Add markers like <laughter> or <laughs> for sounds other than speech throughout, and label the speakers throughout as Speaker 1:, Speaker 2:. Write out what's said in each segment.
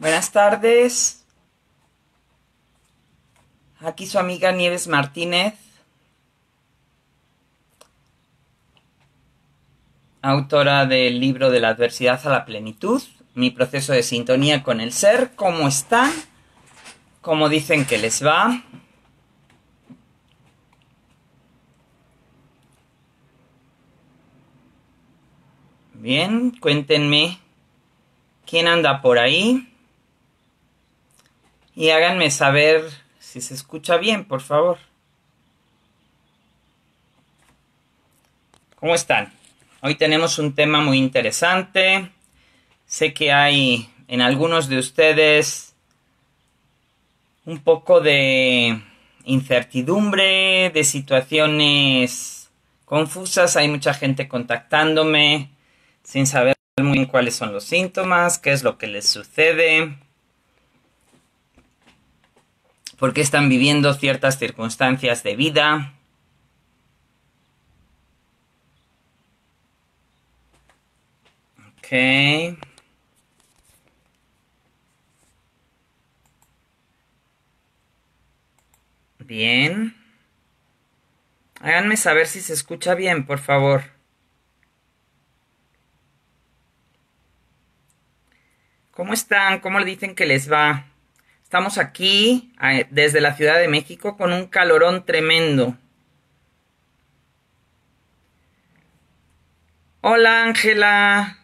Speaker 1: Buenas tardes. Aquí su amiga Nieves Martínez. Autora del libro de la adversidad a la plenitud, mi proceso de sintonía con el ser, cómo están, cómo dicen que les va. Bien, cuéntenme quién anda por ahí y háganme saber si se escucha bien, por favor. ¿Cómo están? Hoy tenemos un tema muy interesante. Sé que hay en algunos de ustedes un poco de incertidumbre, de situaciones confusas. Hay mucha gente contactándome sin saber muy bien cuáles son los síntomas, qué es lo que les sucede porque están viviendo ciertas circunstancias de vida. Ok. Bien. Háganme saber si se escucha bien, por favor. ¿Cómo están? ¿Cómo le dicen que les va? Estamos aquí eh, desde la Ciudad de México con un calorón tremendo. Hola Ángela,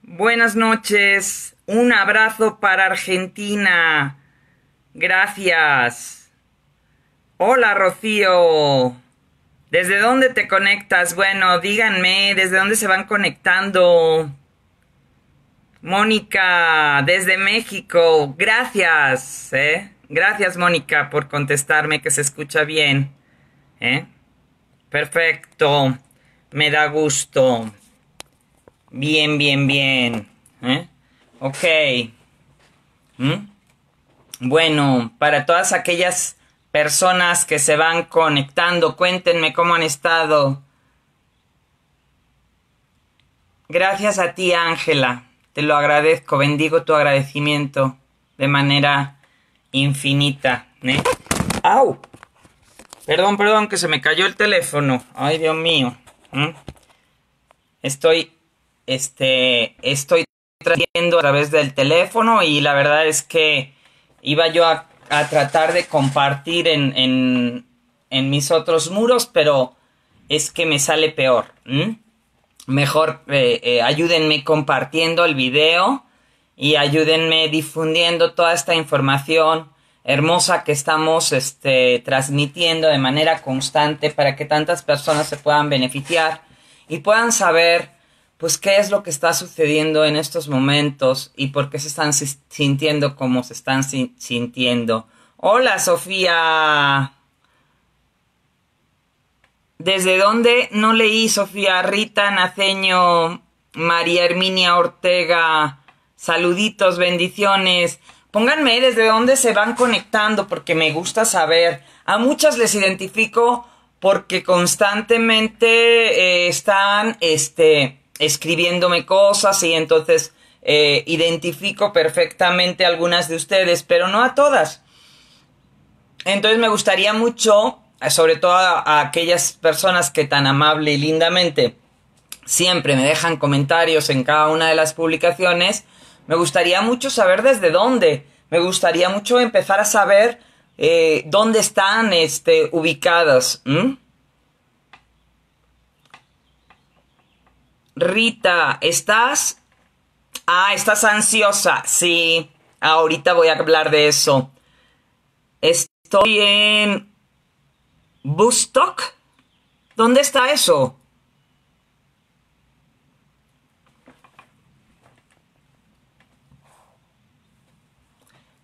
Speaker 1: buenas noches, un abrazo para Argentina, gracias. Hola Rocío, ¿desde dónde te conectas? Bueno, díganme, ¿desde dónde se van conectando? Mónica, desde México, gracias, ¿eh? Gracias, Mónica, por contestarme que se escucha bien. ¿eh? Perfecto, me da gusto. Bien, bien, bien. ¿eh? Ok. ¿Mm? Bueno, para todas aquellas personas que se van conectando, cuéntenme cómo han estado. Gracias a ti, Ángela. Te lo agradezco, bendigo tu agradecimiento de manera infinita. ¿eh? ¡Au! Perdón, perdón, que se me cayó el teléfono. Ay, Dios mío. ¿eh? Estoy, este, estoy trayendo a través del teléfono y la verdad es que iba yo a, tratar de compartir en, en, en, mis otros muros, pero es que me sale peor mejor eh, eh, ayúdenme compartiendo el video y ayúdenme difundiendo toda esta información hermosa que estamos este, transmitiendo de manera constante para que tantas personas se puedan beneficiar y puedan saber pues qué es lo que está sucediendo en estos momentos y por qué se están sintiendo como se están sintiendo. Hola Sofía. ¿Desde dónde no leí Sofía Rita Naceño, María Herminia Ortega? Saluditos, bendiciones. Pónganme desde dónde se van conectando porque me gusta saber. A muchas les identifico porque constantemente eh, están este, escribiéndome cosas y entonces eh, identifico perfectamente a algunas de ustedes, pero no a todas. Entonces me gustaría mucho sobre todo a, aquellas personas que tan amable y lindamente siempre me dejan comentarios en cada una de las publicaciones, me gustaría mucho saber desde dónde, me gustaría mucho empezar a saber eh, dónde están este, ubicadas. Rita, ¿estás? Ah, estás ansiosa. Sí, ahorita voy a hablar de eso. Estoy en Bustock. ¿Dónde está eso?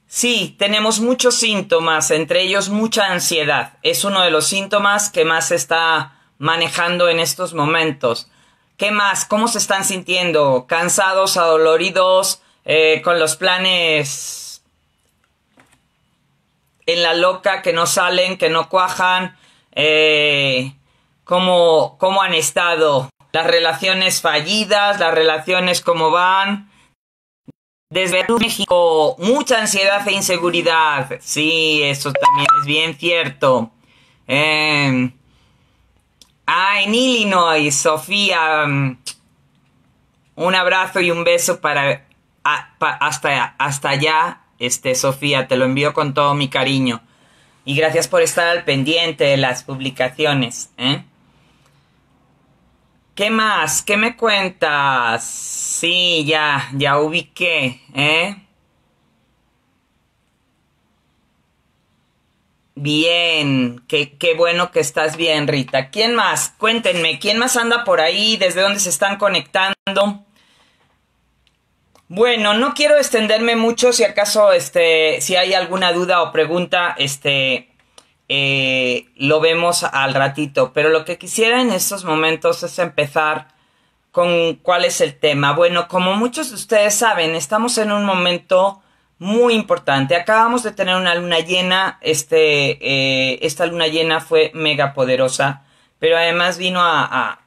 Speaker 1: Sí, tenemos muchos síntomas, entre ellos mucha ansiedad. Es uno de los síntomas que más se está manejando en estos momentos. ¿Qué más? ¿Cómo se están sintiendo? ¿Cansados, adoloridos, eh, con los planes en la loca, que no salen, que no cuajan, eh, cómo, cómo han estado las relaciones fallidas, las relaciones cómo van. Desde México, mucha ansiedad e inseguridad. Sí, eso también es bien cierto. ah, en Illinois, Sofía. Mm, un abrazo y un beso para, hasta, hasta allá. Este, Sofía, te lo envío con todo mi cariño. Y gracias por estar al pendiente de las publicaciones. ¿eh? ¿Qué más? ¿Qué me cuentas? Sí, ya, ya ubiqué, ¿eh? Bien, qué, qué, bueno que estás bien, Rita. ¿Quién más? Cuéntenme, ¿quién más anda por ahí? ¿Desde dónde se están conectando? Bueno, no quiero extenderme mucho, si acaso, este, si hay alguna duda o pregunta, este, eh, lo vemos al ratito. Pero lo que quisiera en estos momentos es empezar con cuál es el tema. Bueno, como muchos de ustedes saben, estamos en un momento muy importante. Acabamos de tener una luna llena. Este, eh, esta luna llena fue mega poderosa, pero además vino a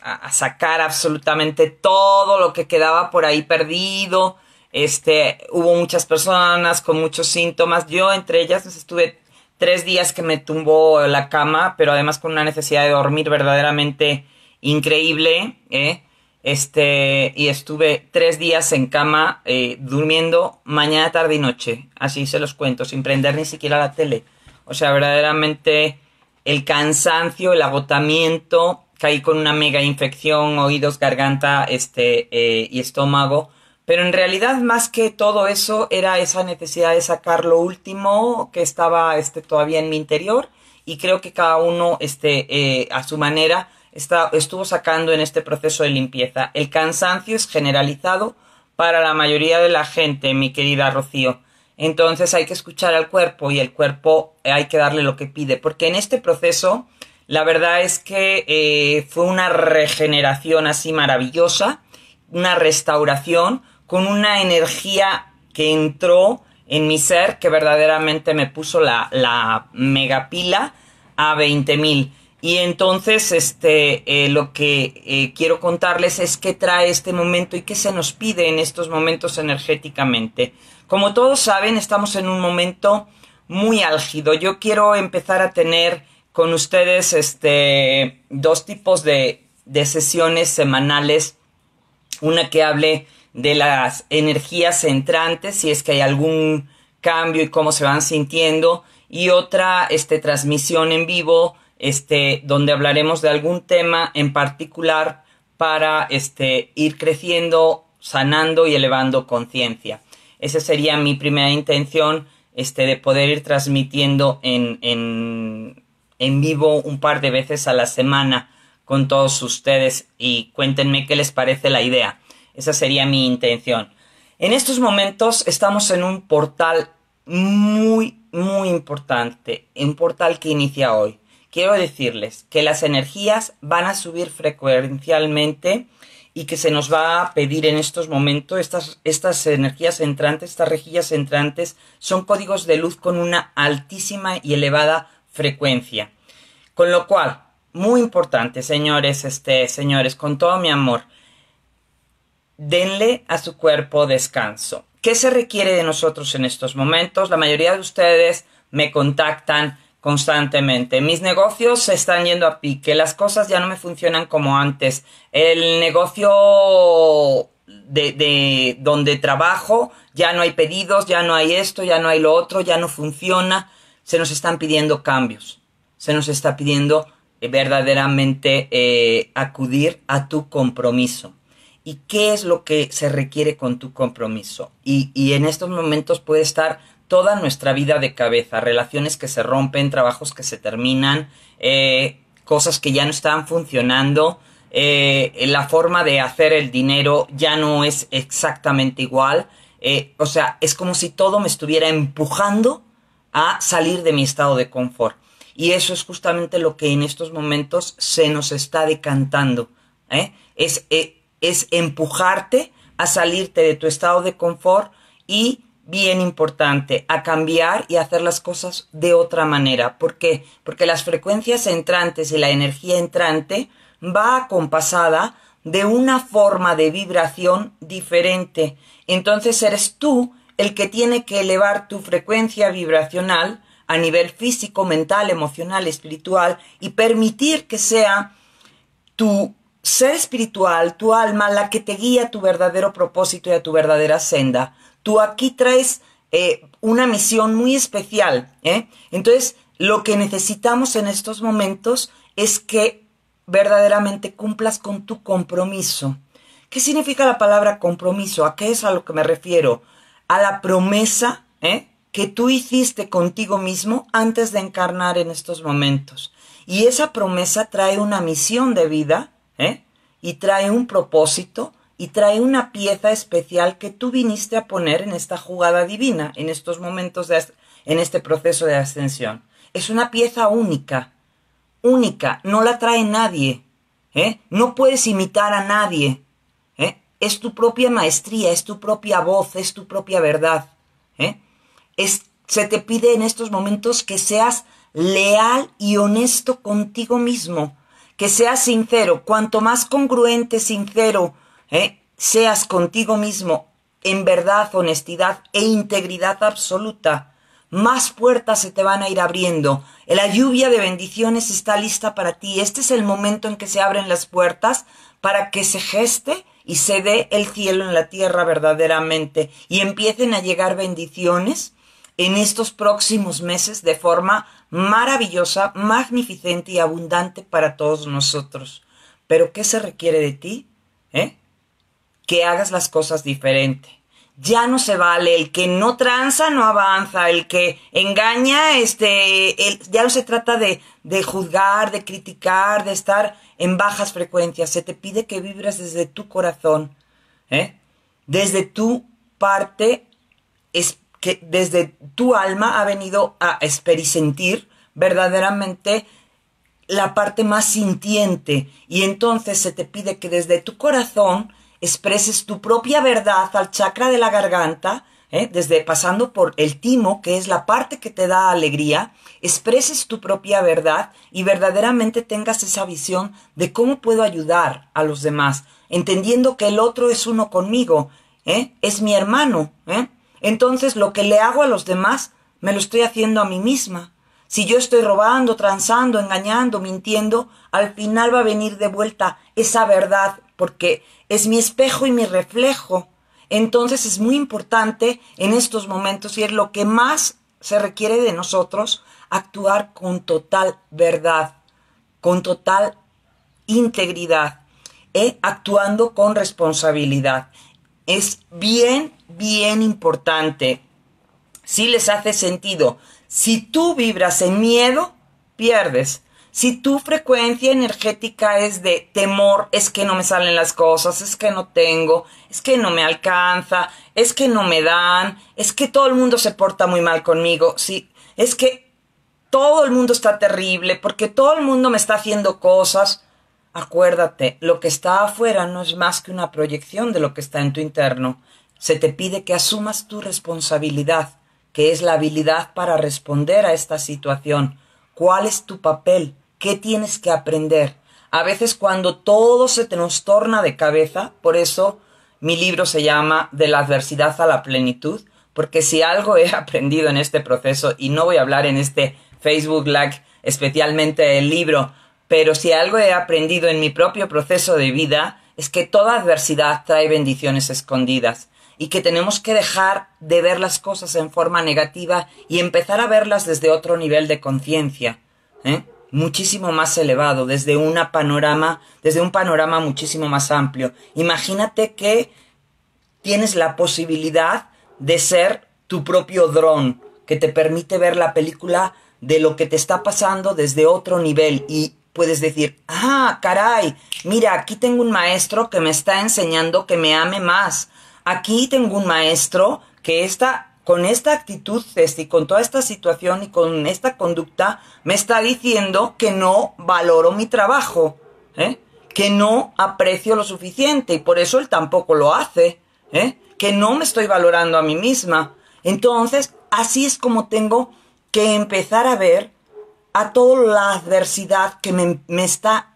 Speaker 1: a, sacar absolutamente todo lo que quedaba por ahí perdido. Este, hubo muchas personas con muchos síntomas. Yo entre ellas pues, estuve tres días que me tumbó la cama, pero además con una necesidad de dormir verdaderamente increíble. ¿eh? Este, y estuve tres días en cama eh, durmiendo mañana, tarde y noche. Así se los cuento, sin prender ni siquiera la tele. O sea, verdaderamente el cansancio, el agotamiento, caí con una mega infección, oídos, garganta este, eh, y estómago. Pero en realidad, más que todo eso, era esa necesidad de sacar lo último que estaba este, todavía en mi interior. Y creo que cada uno, este, eh, a su manera, estuvo sacando en este proceso de limpieza. El cansancio es generalizado para la mayoría de la gente, mi querida Rocío. Entonces hay que escuchar al cuerpo y el cuerpo eh, hay que darle lo que pide. Porque en este proceso la verdad es que eh, fue una regeneración así maravillosa, una restauración con una energía que entró en mi ser que verdaderamente me puso la, megapila a 20.000. Y entonces, este, eh, lo que eh, quiero contarles es qué trae este momento y qué se nos pide en estos momentos energéticamente. Como todos saben, estamos en un momento muy álgido. Yo quiero empezar a tener con ustedes este, dos tipos de, sesiones semanales. Una que hable de las energías entrantes, si es que hay algún cambio y cómo se van sintiendo. Y otra este, transmisión en vivo, este, donde hablaremos de algún tema en particular para este, ir creciendo, sanando y elevando conciencia. Esa sería mi primera intención este, de poder ir transmitiendo en, en en vivo un par de veces a la semana con todos ustedes y cuéntenme qué les parece la idea. Esa sería mi intención. En estos momentos estamos en un portal muy, muy importante, un portal que inicia hoy. Quiero decirles que las energías van a subir frecuencialmente y que se nos va a pedir en estos momentos estas, estas energías entrantes, estas rejillas entrantes, son códigos de luz con una altísima y elevada frecuencia. Con lo cual, muy importante, señores, este, señores, con todo mi amor, denle a su cuerpo descanso. ¿Qué se requiere de nosotros en estos momentos? La mayoría de ustedes me contactan constantemente. Mis negocios se están yendo a pique, las cosas ya no me funcionan como antes. El negocio de, donde trabajo, ya no hay pedidos, ya no hay esto, ya no hay lo otro, ya no funciona se nos están pidiendo cambios, se nos está pidiendo eh, verdaderamente eh, acudir a tu compromiso. ¿Y qué es lo que se requiere con tu compromiso? Y, y en estos momentos puede estar toda nuestra vida de cabeza, relaciones que se rompen, trabajos que se terminan, eh, cosas que ya no están funcionando, la forma de hacer el dinero ya no es exactamente igual. o sea, es como si todo me estuviera empujando a salir de mi estado de confort. Y eso es justamente lo que en estos momentos se nos está decantando. ¿eh? Es, eh, es, empujarte a salirte de tu estado de confort y, bien importante, a cambiar y hacer las cosas de otra manera. ¿Por qué? Porque las frecuencias entrantes y la energía entrante va acompasada de una forma de vibración diferente. Entonces eres tú el que tiene que elevar tu frecuencia vibracional a nivel físico, mental, emocional, espiritual y permitir que sea tu ser espiritual, tu alma, la que te guía a tu verdadero propósito y a tu verdadera senda. Tú aquí traes eh, una misión muy especial. ¿eh? Entonces, lo que necesitamos en estos momentos es que verdaderamente cumplas con tu compromiso. ¿Qué significa la palabra compromiso? ¿A qué es a lo que me refiero? a la promesa ¿eh? que tú hiciste contigo mismo antes de encarnar en estos momentos. Y esa promesa trae una misión de vida ¿eh? y trae un propósito y trae una pieza especial que tú viniste a poner en esta jugada divina, en estos momentos, en este proceso de ascensión. Es una pieza única, única, no la trae nadie, ¿eh? no puedes imitar a nadie, es tu propia maestría, es tu propia voz, es tu propia verdad. ¿eh? se te pide en estos momentos que seas leal y honesto contigo mismo, que seas sincero. Cuanto más congruente, sincero ¿eh? seas contigo mismo, en verdad, honestidad e integridad absoluta, más puertas se te van a ir abriendo. La lluvia de bendiciones está lista para ti. Este es el momento en que se abren las puertas para que se geste y se dé el cielo en la tierra verdaderamente y empiecen a llegar bendiciones en estos próximos meses de forma maravillosa, magnificente y abundante para todos nosotros. Pero ¿qué se requiere de ti? ¿Eh? Que hagas las cosas diferente ya no se vale, el que no tranza no avanza, el que engaña, este, ya no se trata de, de juzgar, de criticar, de estar en bajas frecuencias, se te pide que vibres desde tu corazón, ¿eh? desde tu parte, es, que desde tu alma ha venido a experimentar verdaderamente la parte más sintiente y entonces se te pide que desde tu corazón expreses tu propia verdad al chakra de la garganta, ¿eh? desde pasando por el timo, que es la parte que te da alegría, expreses tu propia verdad y verdaderamente tengas esa visión de cómo puedo ayudar a los demás, entendiendo que el otro es uno conmigo, ¿eh? es mi hermano. ¿eh? Entonces lo que le hago a los demás, me lo estoy haciendo a mí misma. Si yo estoy robando, transando, engañando, mintiendo, al final va a venir de vuelta esa verdad porque es mi espejo y mi reflejo. Entonces es muy importante en estos momentos y es lo que más se requiere de nosotros, actuar con total verdad, con total integridad, ¿eh? actuando con responsabilidad. Es bien, bien importante. Si les hace sentido, si tú vibras en miedo, pierdes. Si tu frecuencia energética es de temor, es que no me salen las cosas, es que no tengo, es que no me alcanza, es que no me dan, es que todo el mundo se porta muy mal conmigo, sí, es que todo el mundo está terrible porque todo el mundo me está haciendo cosas. Acuérdate, lo que está afuera no es más que una proyección de lo que está en tu interno. Se te pide que asumas tu responsabilidad, que es la habilidad para responder a esta situación ¿Cuál es tu papel? ¿Qué tienes que aprender? A veces cuando todo se te nos torna de cabeza, por eso mi libro se llama De la adversidad a la plenitud, porque si algo he <laughs> aprendido en este proceso, y no voy a hablar en este Facebook Live especialmente del libro, pero si algo he aprendido en mi propio proceso de vida, es que toda adversidad trae bendiciones escondidas y que tenemos que dejar de ver las cosas en forma negativa y empezar a verlas desde otro nivel de conciencia, ¿eh? muchísimo más elevado, desde una panorama, desde un panorama muchísimo más amplio. Imagínate que tienes la posibilidad de ser tu propio dron que te permite ver la película de lo que te está pasando desde otro nivel y puedes decir, ah, caray, mira, aquí tengo un maestro que me está enseñando que me ame más, Aquí tengo un maestro que está con esta actitud y con toda esta situación y con esta conducta me está diciendo que no valoro mi trabajo, ¿eh? que no aprecio lo suficiente y por eso él tampoco lo hace, ¿eh? que no me estoy valorando a mí misma. Entonces, así es como tengo que empezar a ver a toda la adversidad que me está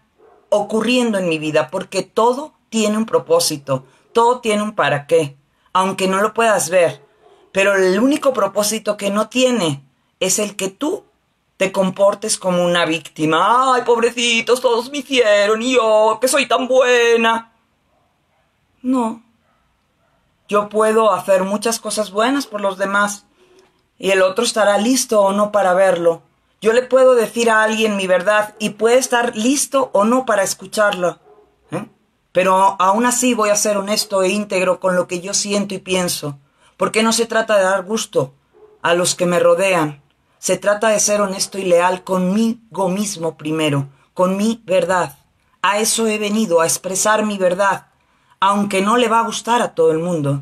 Speaker 1: ocurriendo en mi vida, porque todo tiene un propósito todo tiene un para qué, aunque no lo puedas ver. Pero el único propósito que no tiene es el que tú te comportes como una víctima. Ay, pobrecitos, todos me hicieron y yo, que soy tan buena. No. Yo puedo hacer muchas cosas buenas por los demás y el otro estará listo o no para verlo. Yo le puedo decir a alguien mi verdad y puede estar listo o no para escucharlo. ¿Eh? Pero aún así voy a ser honesto e íntegro con lo que yo siento y pienso, porque no se trata de dar gusto a los que me rodean, se trata de ser honesto y leal conmigo mismo primero, con mi verdad. A eso he venido, a expresar mi verdad, aunque no le va a gustar a todo el mundo.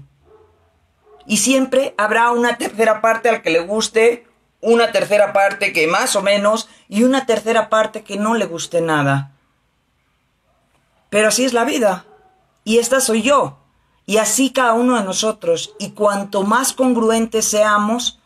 Speaker 1: Y siempre habrá una tercera parte al que le guste, una tercera parte que más o menos, y una tercera parte que no le guste nada. Pero así es la vida. Y esta soy yo. Y así cada uno de nosotros. Y cuanto más congruentes seamos,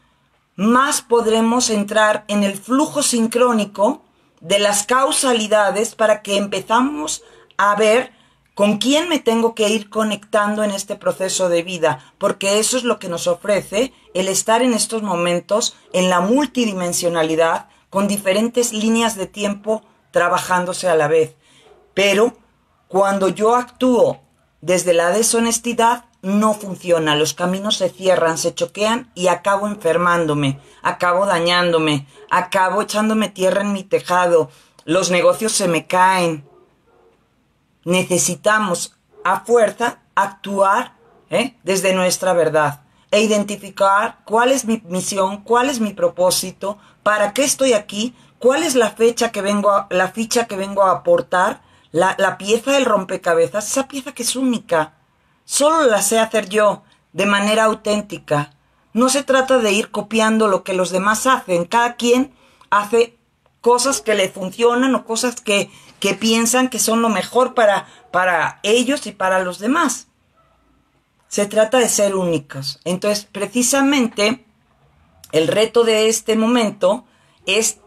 Speaker 1: más podremos entrar en el flujo sincrónico de las causalidades para que empezamos a ver con quién me tengo que ir conectando en este proceso de vida, porque eso es lo que nos ofrece el estar en estos momentos en la multidimensionalidad, con diferentes líneas de tiempo trabajándose a la vez. Pero cuando yo actúo desde la deshonestidad, no funciona, los caminos se cierran, se choquean y acabo enfermándome, acabo dañándome, acabo echándome tierra en mi tejado, los negocios se me caen. Necesitamos a fuerza actuar ¿eh? desde nuestra verdad e identificar cuál es mi misión, cuál es mi propósito, para qué estoy aquí, cuál es la fecha que vengo a, la ficha que vengo a aportar la, pieza del rompecabezas, esa pieza que es única, solo la sé hacer yo de manera auténtica. No se trata de ir copiando lo que los demás hacen, cada quien hace cosas que le funcionan o cosas que, que piensan que son lo mejor para, para ellos y para los demás. Se trata de ser únicos. Entonces, precisamente, el reto de este momento es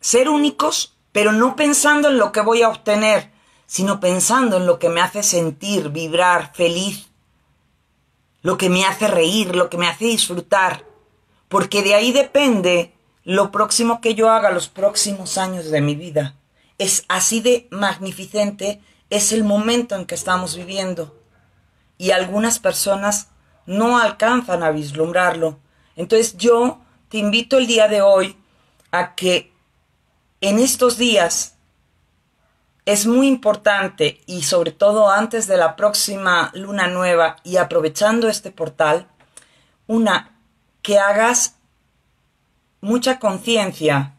Speaker 1: ser únicos, pero no pensando en lo que voy a obtener, sino pensando en lo que me hace sentir, vibrar, feliz, lo que me hace reír, lo que me hace disfrutar, porque de ahí depende lo próximo que yo haga los próximos años de mi vida. Es así de magnificente, es el momento en que estamos viviendo. Y algunas personas no alcanzan a vislumbrarlo. Entonces yo te invito el día de hoy a que en estos días es muy importante y sobre todo antes de la próxima luna nueva y aprovechando este portal, una, que hagas mucha conciencia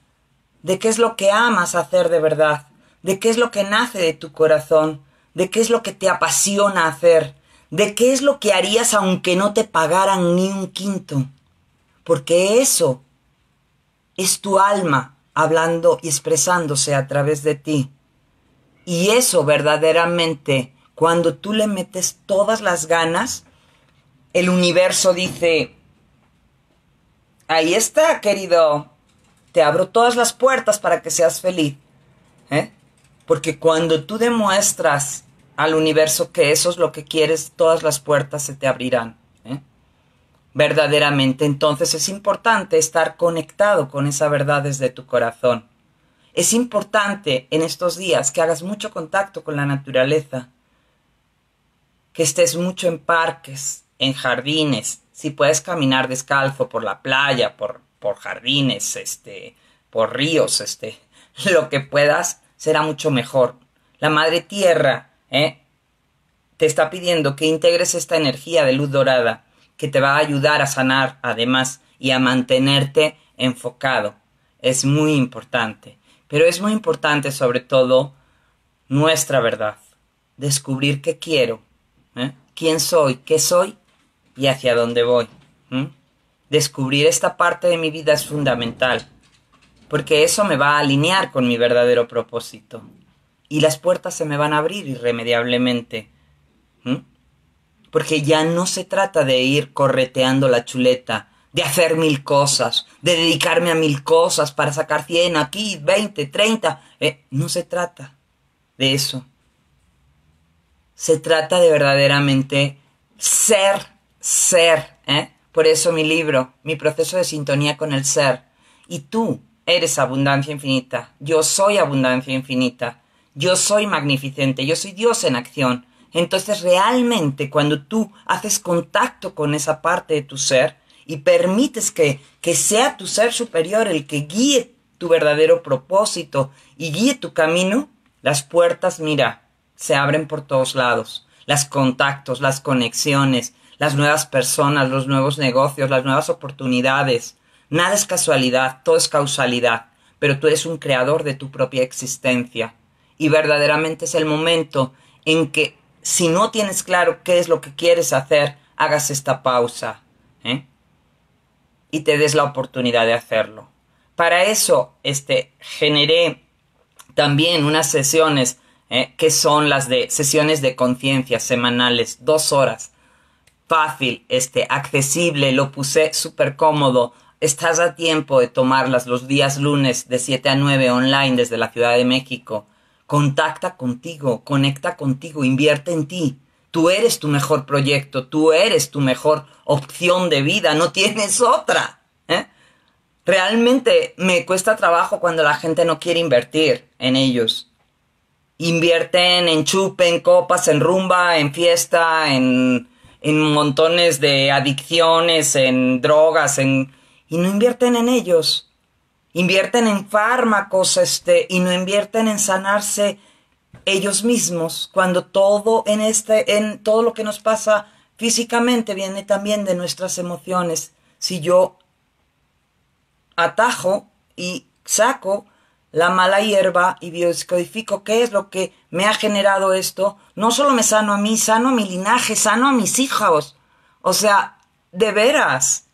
Speaker 1: de qué es lo que amas hacer de verdad, de qué es lo que nace de tu corazón, de qué es lo que te apasiona hacer, de qué es lo que harías aunque no te pagaran ni un quinto, porque eso es tu alma hablando y expresándose a través de ti. Y eso verdaderamente, cuando tú le metes todas las ganas, el universo dice, ahí está, querido, te abro todas las puertas para que seas feliz. ¿Eh? Porque cuando tú demuestras al universo que eso es lo que quieres, todas las puertas se te abrirán. ¿eh? Verdaderamente. Entonces es importante estar conectado con esa verdad desde tu corazón. Es importante en estos días que hagas mucho contacto con la naturaleza, que estés mucho en parques, en jardines, si puedes caminar descalzo por la playa, por, por jardines, este, por ríos, este, <laughs> lo que puedas será mucho mejor. La madre tierra ¿eh? te está pidiendo que integres esta energía de luz dorada que te va a ayudar a sanar además y a mantenerte enfocado. Es muy importante. Pero es muy importante, sobre todo, nuestra verdad. Descubrir qué quiero, ¿eh? quién soy, qué soy y hacia dónde voy. ¿Mm? Descubrir esta parte de mi vida es fundamental, porque eso me va a alinear con mi verdadero propósito. Y las puertas se me van a abrir irremediablemente. ¿Mm? Porque ya no se trata de ir correteando la chuleta de hacer mil cosas, de dedicarme a mil cosas para sacar cien aquí, 20, 30. Eh, no se trata de eso. Se trata de verdaderamente ser, ser. ¿eh? Por eso mi libro, mi proceso de sintonía con el ser. Y tú eres abundancia infinita. Yo soy abundancia infinita. Yo soy magnificente. Yo soy Dios en acción. Entonces realmente cuando tú haces contacto con esa parte de tu ser, y permites que, que sea tu ser superior el que guíe tu verdadero propósito y guíe tu camino, las puertas, mira, se abren por todos lados. Las contactos, las conexiones, las nuevas personas, los nuevos negocios, las nuevas oportunidades. Nada es casualidad, todo es causalidad, pero tú eres un creador de tu propia existencia. Y verdaderamente es el momento en que, si no tienes claro qué es lo que quieres hacer, hagas esta pausa. ¿eh? y te des la oportunidad de hacerlo. Para eso este, generé también unas sesiones eh, que son las de sesiones de conciencia semanales, dos horas, fácil, este, accesible, lo puse súper cómodo. Estás a tiempo de tomarlas los días lunes de 7 a 9 online desde la Ciudad de México. Contacta contigo, conecta contigo, invierte en ti. Tú eres tu mejor proyecto, tú eres tu mejor opción de vida, no tienes otra. ¿eh? Realmente me cuesta trabajo cuando la gente no quiere invertir en ellos. Invierten en chupe, en copas, en rumba, en fiesta, en, montones de adicciones, en drogas, en... y no invierten en ellos. Invierten en fármacos este, y no invierten en sanarse ellos mismos, cuando todo en este, en todo lo que nos pasa físicamente viene también de nuestras emociones. Si yo atajo y saco la mala hierba y biodescodifico qué es lo que me ha generado esto, no solo me sano a mí, sano a mi linaje, sano a mis hijos. O sea, de veras,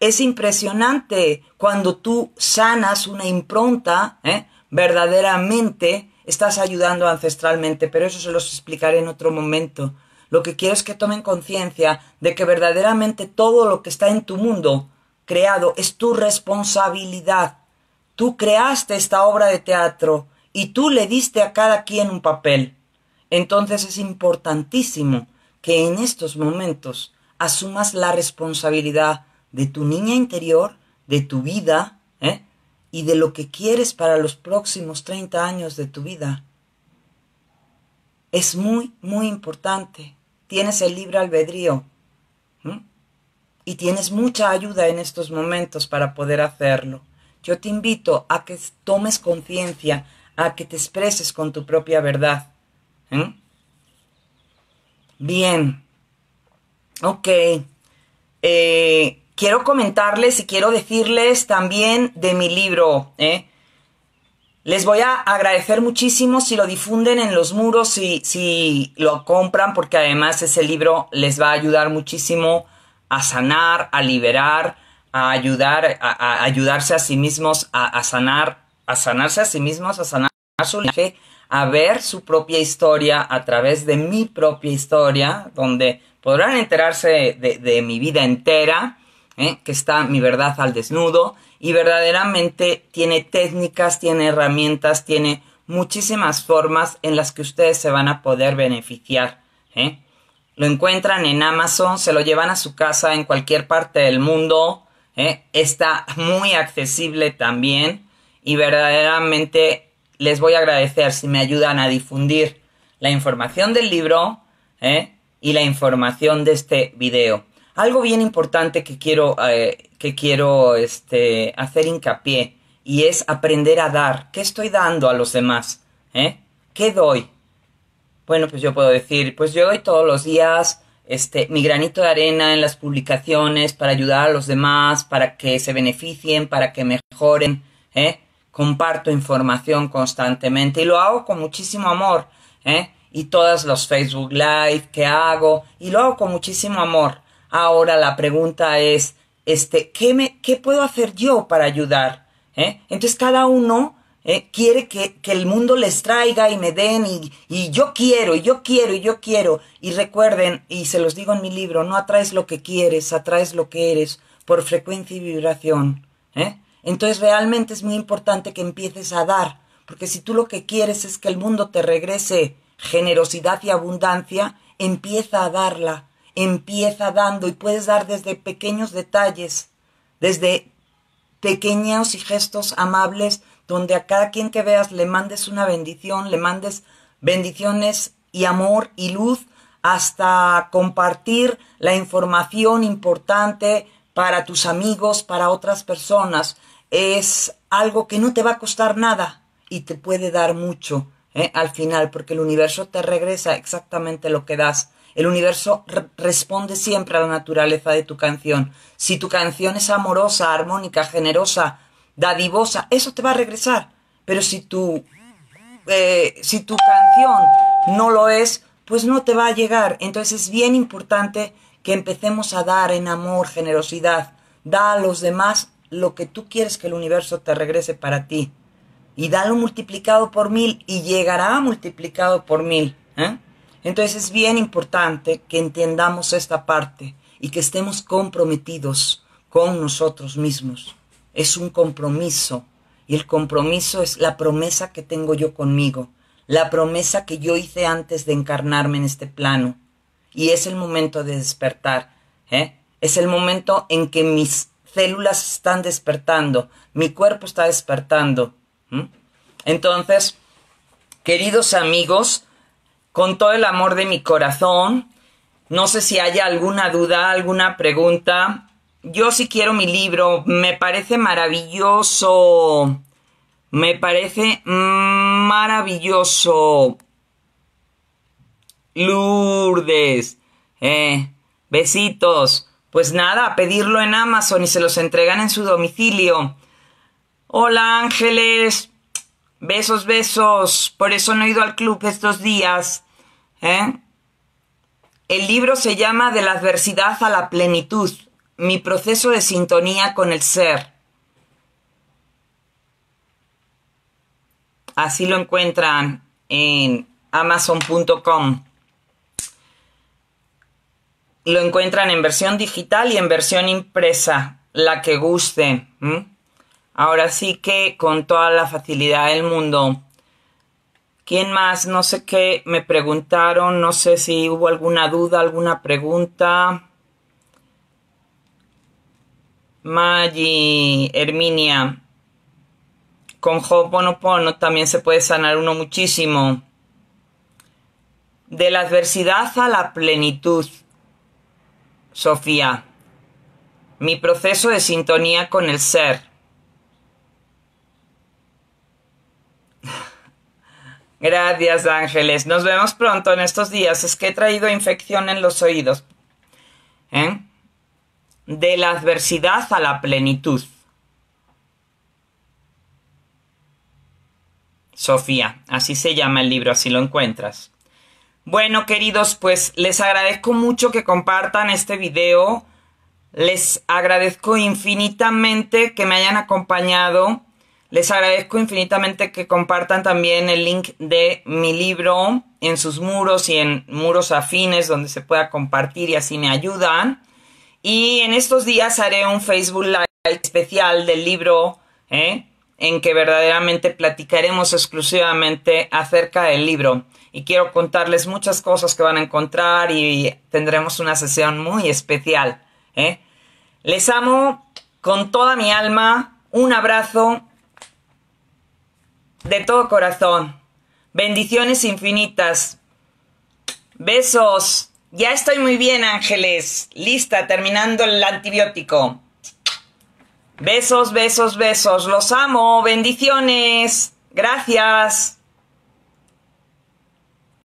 Speaker 1: es impresionante cuando tú sanas una impronta ¿eh? verdaderamente estás ayudando ancestralmente, pero eso se los explicaré en otro momento. Lo que quiero es que tomen conciencia de que verdaderamente todo lo que está en tu mundo creado es tu responsabilidad. Tú creaste esta obra de teatro y tú le diste a cada quien un papel. Entonces es importantísimo que en estos momentos asumas la responsabilidad de tu niña interior, de tu vida, ¿eh? y de lo que quieres para los próximos 30 años de tu vida. Es muy, muy importante. Tienes el libre albedrío y tienes mucha ayuda en estos momentos para poder hacerlo. Yo te invito a que tomes conciencia, a que te expreses con tu propia verdad. Bien. Ok. Eh, quiero comentarles y quiero decirles también de mi libro. ¿eh? Les voy a agradecer muchísimo si lo difunden en los muros, si, si lo compran, porque además ese libro les va a ayudar muchísimo a sanar, a liberar, a ayudar, a, ayudarse a sí mismos, a, sanar, a sanarse a sí mismos, a sanar su lenguaje, a ver su propia historia a través de mi propia historia, donde podrán enterarse de mi vida entera ¿eh? que está Mi verdad al desnudo y verdaderamente tiene técnicas, tiene herramientas, tiene muchísimas formas en las que ustedes se van a poder beneficiar. ¿eh? Lo encuentran en Amazon, se lo llevan a su casa en cualquier parte del mundo. ¿eh? Está muy accesible también y verdaderamente les voy a agradecer si me ayudan a difundir la información del libro y la información de este video. Algo bien importante que quiero, eh, que quiero este, hacer hincapié y es aprender a dar. ¿Qué estoy dando a los demás? ¿Eh? ¿Qué doy? Bueno, pues yo puedo decir, pues yo doy todos los días este, mi granito de arena en las publicaciones para ayudar a los demás, para que se beneficien, para que mejoren. ¿eh? Comparto información constantemente y lo hago con muchísimo amor. ¿eh? Y todas los Facebook Live que hago y lo hago con muchísimo amor. Ahora la pregunta es, este, ¿qué, me, qué puedo hacer yo para ayudar? ¿Eh? Entonces cada uno ¿eh? quiere que, el mundo les traiga y me den y, yo quiero, y yo quiero, y yo quiero. Y recuerden, y se los digo en mi libro, no atraes lo que quieres, atraes lo que eres por frecuencia y vibración. ¿eh? Entonces realmente es muy importante que empieces a dar, porque si tú lo que quieres es que el mundo te regrese generosidad y abundancia, empieza a darla empieza dando y puedes dar desde pequeños detalles, desde pequeños y gestos amables, donde a cada quien que veas le mandes una bendición, le mandes bendiciones y amor y luz, hasta compartir la información importante para tus amigos, para otras personas. Es algo que no te va a costar nada y te puede dar mucho ¿eh? al final, porque el universo te regresa exactamente lo que das. El universo responde siempre a la naturaleza de tu canción. Si tu canción es amorosa, armónica, generosa, dadivosa, eso te va a regresar. Pero si tu, eh, si tu canción no lo es, pues no te va a llegar. Entonces es bien importante que empecemos a dar en amor, generosidad. Da a los demás lo que tú quieres que el universo te regrese para ti. Y dalo multiplicado por mil y llegará multiplicado por mil. ¿eh? Entonces es bien importante que entendamos esta parte y que estemos comprometidos con nosotros mismos. Es un compromiso y el compromiso es la promesa que tengo yo conmigo, la promesa que yo hice antes de encarnarme en este plano. Y es el momento de despertar. ¿eh? Es el momento en que mis células están despertando, mi cuerpo está despertando. Entonces, queridos amigos, con todo el amor de mi corazón. No sé si haya alguna duda, alguna pregunta. Yo sí quiero mi libro, me parece maravilloso. Me parece maravilloso. Lourdes. Eh, besitos. Pues nada, pedirlo en Amazon y se los entregan en su domicilio. Hola Ángeles. Besos, besos. Por eso no he ido al club estos días. ¿Eh? El libro se llama De la adversidad a la plenitud, mi proceso de sintonía con el ser. Así lo encuentran en amazon.com. Lo encuentran en versión digital y en versión impresa, la que guste. Ahora sí que con toda la facilidad del mundo. ¿Quién más? No sé qué me preguntaron, no sé si hubo alguna duda, alguna pregunta. Maggi, Herminia, con Ho'oponopono también se puede sanar uno muchísimo. De la adversidad a la plenitud. Sofía, mi proceso de sintonía con el ser. Gracias, Ángeles. Nos vemos pronto en estos días. Es que he traído infección en los oídos. ¿eh? De la adversidad a la plenitud. Sofía, así se llama el libro, así lo encuentras. Bueno, queridos, pues les agradezco mucho que compartan este video. Les agradezco infinitamente que me hayan acompañado les agradezco infinitamente que compartan también el link de mi libro en sus muros y en muros afines donde se pueda compartir y así me ayudan. Y en estos días haré un Facebook Live especial del libro, ¿eh? en que verdaderamente platicaremos exclusivamente acerca del libro. Y quiero contarles muchas cosas que van a encontrar y tendremos una sesión muy especial. ¿eh? Les amo con toda mi alma. Un abrazo de todo corazón. Bendiciones infinitas. Besos. Ya estoy muy bien, Ángeles. Lista, terminando el antibiótico. Besos, besos, besos. Los amo. Bendiciones. Gracias.